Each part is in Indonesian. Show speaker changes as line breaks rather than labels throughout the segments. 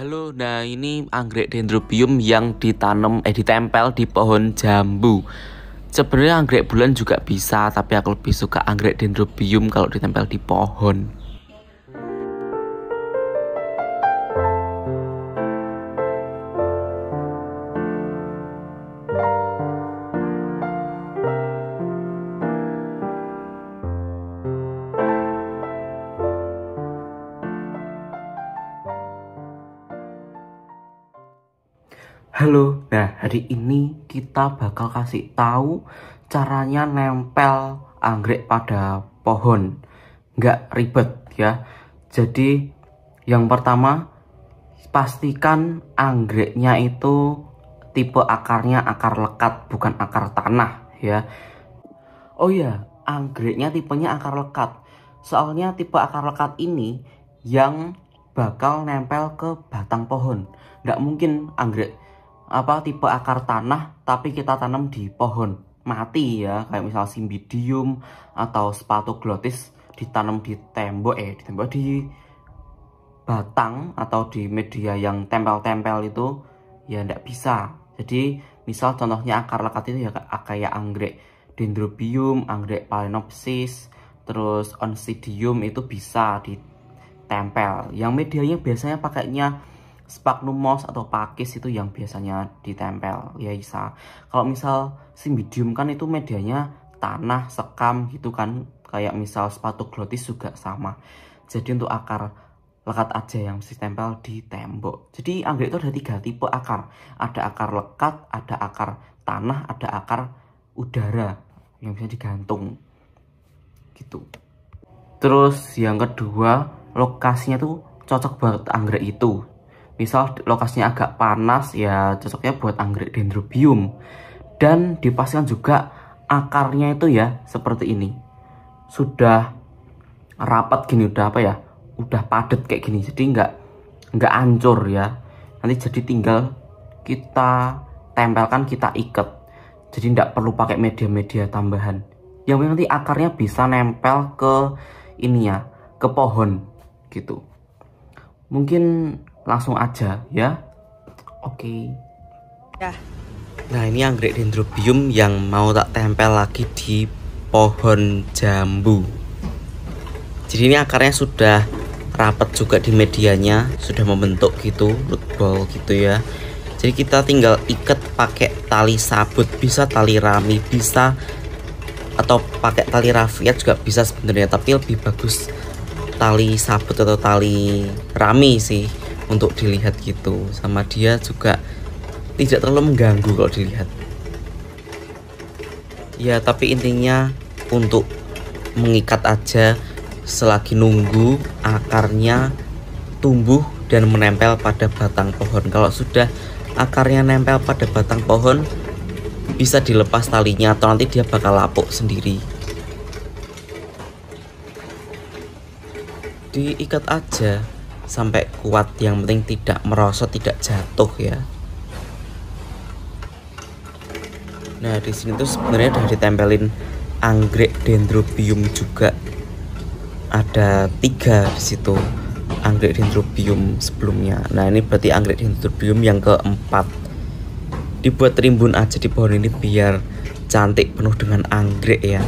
Halo, nah ini anggrek dendrobium yang ditanam eh ditempel di pohon jambu. Sebenarnya anggrek bulan juga bisa, tapi aku lebih suka anggrek dendrobium kalau ditempel di pohon. Halo, nah hari ini kita bakal kasih tahu caranya nempel anggrek pada pohon. Nggak ribet ya. Jadi yang pertama pastikan anggreknya itu tipe akarnya akar lekat bukan akar tanah ya. Oh iya, anggreknya tipenya akar lekat. Soalnya tipe akar lekat ini yang bakal nempel ke batang pohon. Nggak mungkin anggrek apa tipe akar tanah tapi kita tanam di pohon mati ya kayak misal simbidium atau sepatu glotis ditanam di tembok eh di tembok di batang atau di media yang tempel-tempel itu ya ndak bisa jadi misal contohnya akar lekat itu ya kayak anggrek dendrobium anggrek palenopsis terus oncidium itu bisa ditempel yang medianya biasanya pakainya sphagnum moss atau pakis itu yang biasanya ditempel ya Isa kalau misal simbidium kan itu medianya tanah sekam gitu kan kayak misal sepatu glotis juga sama jadi untuk akar lekat aja yang mesti tempel di tembok jadi anggrek itu ada tiga tipe akar ada akar lekat ada akar tanah ada akar udara yang bisa digantung gitu terus yang kedua lokasinya tuh cocok banget anggrek itu misal lokasinya agak panas ya cocoknya buat anggrek dendrobium dan dipastikan juga akarnya itu ya seperti ini sudah rapat gini udah apa ya udah padat kayak gini jadi nggak nggak ancur ya nanti jadi tinggal kita tempelkan kita ikat jadi nggak perlu pakai media-media tambahan yang nanti akarnya bisa nempel ke ini ya ke pohon gitu mungkin langsung aja ya oke okay. ya nah ini anggrek dendrobium yang mau tak tempel lagi di pohon jambu jadi ini akarnya sudah rapat juga di medianya sudah membentuk gitu root ball gitu ya jadi kita tinggal ikat pakai tali sabut bisa tali rami bisa atau pakai tali rafia juga bisa sebenarnya tapi lebih bagus tali sabut atau tali rami sih untuk dilihat gitu sama dia juga tidak terlalu mengganggu kalau dilihat ya tapi intinya untuk mengikat aja selagi nunggu akarnya tumbuh dan menempel pada batang pohon kalau sudah akarnya nempel pada batang pohon bisa dilepas talinya atau nanti dia bakal lapuk sendiri diikat aja sampai kuat yang penting tidak merosot tidak jatuh ya nah di sini tuh sebenarnya udah ditempelin anggrek dendrobium juga ada tiga di situ anggrek dendrobium sebelumnya nah ini berarti anggrek dendrobium yang keempat dibuat rimbun aja di pohon ini biar cantik penuh dengan anggrek ya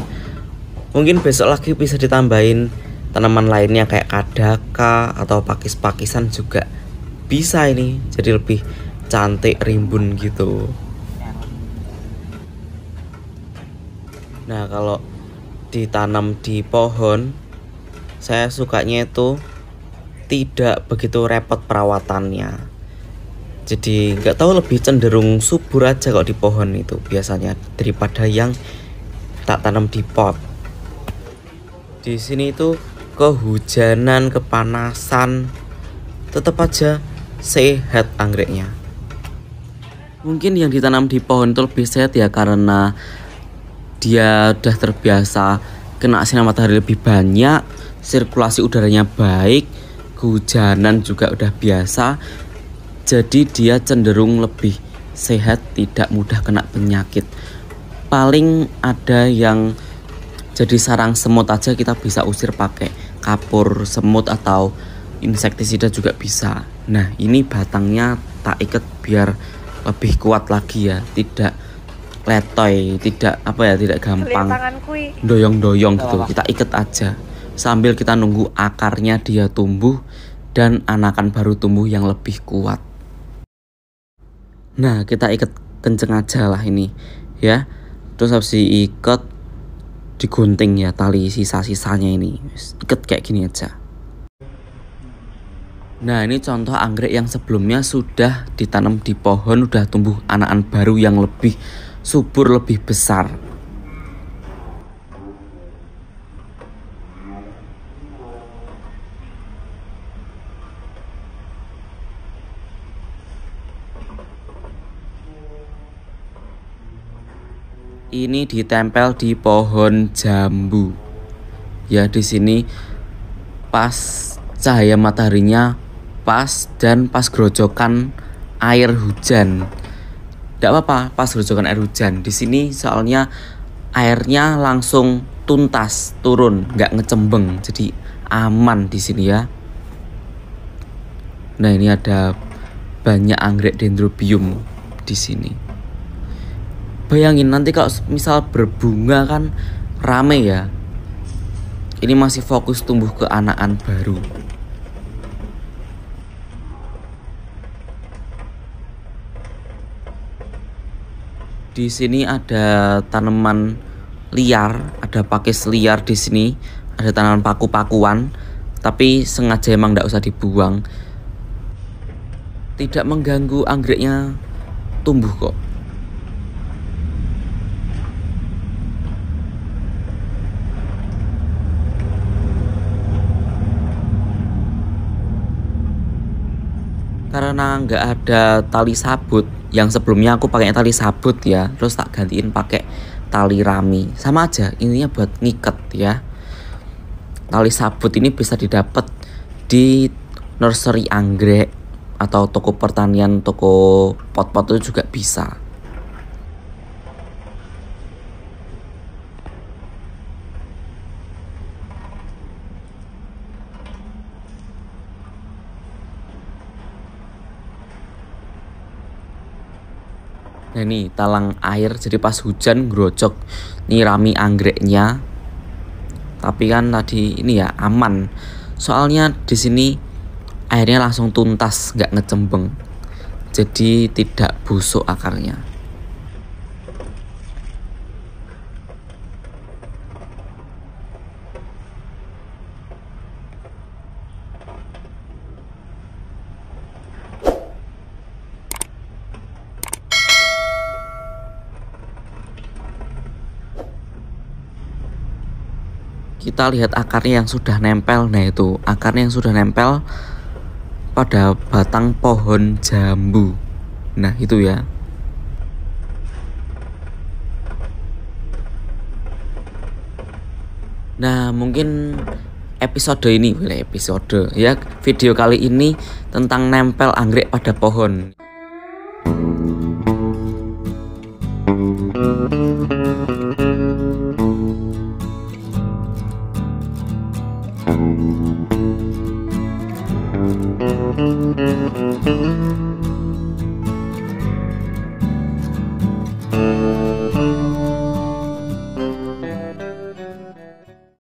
mungkin besok lagi bisa ditambahin tanaman lainnya kayak kadaka atau pakis-pakisan juga bisa ini jadi lebih cantik rimbun gitu nah kalau ditanam di pohon saya sukanya itu tidak begitu repot perawatannya jadi nggak tahu lebih cenderung subur aja kalau di pohon itu biasanya daripada yang tak tanam di pot di sini itu kehujanan, kepanasan, tetap aja sehat anggreknya. Mungkin yang ditanam di pohon itu lebih sehat ya karena dia udah terbiasa kena sinar matahari lebih banyak, sirkulasi udaranya baik, kehujanan juga udah biasa. Jadi dia cenderung lebih sehat, tidak mudah kena penyakit. Paling ada yang jadi sarang semut aja kita bisa usir pakai kapur semut atau insektisida juga bisa nah ini batangnya tak ikat biar lebih kuat lagi ya tidak letoy tidak apa ya tidak gampang doyong-doyong gitu kita ikat aja sambil kita nunggu akarnya dia tumbuh dan anakan baru tumbuh yang lebih kuat nah kita ikat kenceng aja lah ini ya terus habis diikat digunting ya tali sisa-sisanya ini ikat kayak gini aja nah ini contoh anggrek yang sebelumnya sudah ditanam di pohon udah tumbuh anakan baru yang lebih subur lebih besar ini ditempel di pohon jambu. Ya, di sini pas cahaya mataharinya pas dan pas gerojokan air hujan. Tidak apa-apa, pas gerojokan air hujan. Di sini soalnya airnya langsung tuntas turun, nggak ngecembeng, jadi aman di sini ya. Nah ini ada banyak anggrek dendrobium di sini bayangin nanti kalau misal berbunga kan rame ya ini masih fokus tumbuh ke anakan baru di sini ada tanaman liar, ada pakis liar di sini, ada tanaman paku-pakuan, tapi sengaja emang tidak usah dibuang. Tidak mengganggu anggreknya tumbuh kok. karena nggak ada tali sabut yang sebelumnya aku pakai tali sabut ya terus tak gantiin pakai tali rami sama aja intinya buat ngiket ya tali sabut ini bisa didapat di nursery anggrek atau toko pertanian toko pot-pot itu juga bisa Nah ini talang air jadi pas hujan grojok nirami anggreknya. Tapi kan tadi ini ya aman. Soalnya di sini airnya langsung tuntas nggak ngecembeng. Jadi tidak busuk akarnya. kita lihat akarnya yang sudah nempel nah itu akarnya yang sudah nempel pada batang pohon jambu nah itu ya Nah, mungkin episode ini, episode ya, video kali ini tentang nempel anggrek pada pohon.